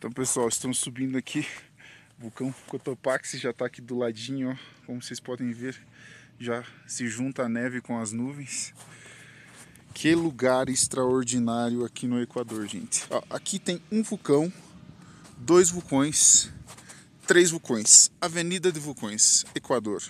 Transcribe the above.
Então, pessoal, estamos subindo aqui. O vulcão Cotopaxi já está aqui do ladinho, ó. Como vocês podem ver, já se junta a neve com as nuvens. Que lugar extraordinário aqui no Equador, gente. Ó, aqui tem um vulcão, dois vulcões, três vulcões. Avenida de Vulcões, Equador.